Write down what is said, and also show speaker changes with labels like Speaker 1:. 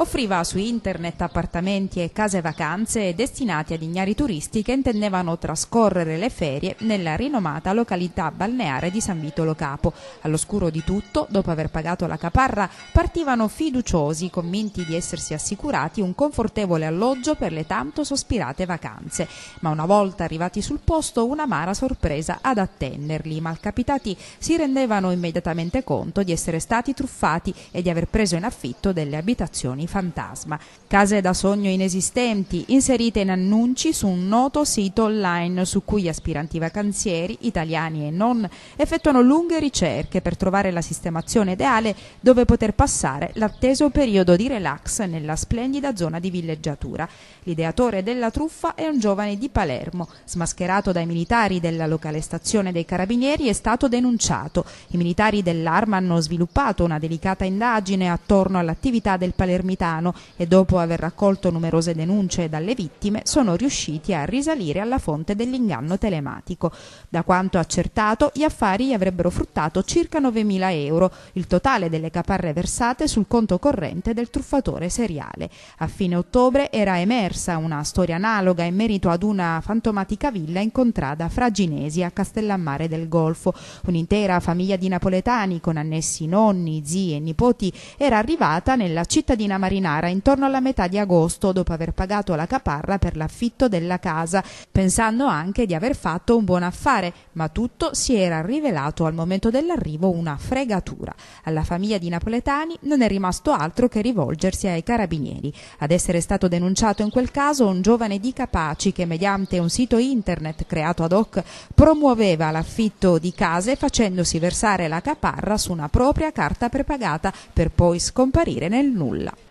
Speaker 1: Offriva su internet appartamenti e case vacanze destinati ad ignari turisti che intendevano trascorrere le ferie nella rinomata località balneare di San Vito Lo Capo. All'oscuro di tutto, dopo aver pagato la caparra, partivano fiduciosi, convinti di essersi assicurati un confortevole alloggio per le tanto sospirate vacanze. Ma una volta arrivati sul posto, una mara sorpresa ad attenderli. I malcapitati si rendevano immediatamente conto di essere stati truffati e di aver preso in affitto delle abitazioni fantasma, case da sogno inesistenti inserite in annunci su un noto sito online su cui aspiranti vacanzieri, italiani e non, effettuano lunghe ricerche per trovare la sistemazione ideale dove poter passare l'atteso periodo di relax nella splendida zona di villeggiatura. L'ideatore della truffa è un giovane di Palermo, smascherato dai militari della locale stazione dei Carabinieri è stato denunciato. I militari dell'arma hanno sviluppato una delicata indagine attorno all'attività del palermitano Napoletano e dopo aver raccolto numerose denunce dalle vittime sono riusciti a risalire alla fonte dell'inganno telematico. Da quanto accertato gli affari avrebbero fruttato circa 9.000 euro, il totale delle caparre versate sul conto corrente del truffatore seriale. A fine ottobre era emersa una storia analoga in merito ad una fantomatica villa incontrata fra Ginesi a Castellammare del Golfo. Un'intera famiglia di napoletani con annessi nonni, zii e nipoti era arrivata nella cittadina Marinara intorno alla metà di agosto dopo aver pagato la caparra per l'affitto della casa, pensando anche di aver fatto un buon affare, ma tutto si era rivelato al momento dell'arrivo una fregatura. Alla famiglia di Napoletani non è rimasto altro che rivolgersi ai carabinieri. Ad essere stato denunciato in quel caso un giovane di Capaci che mediante un sito internet creato ad hoc promuoveva l'affitto di case facendosi versare la caparra su una propria carta prepagata per poi scomparire nel nulla.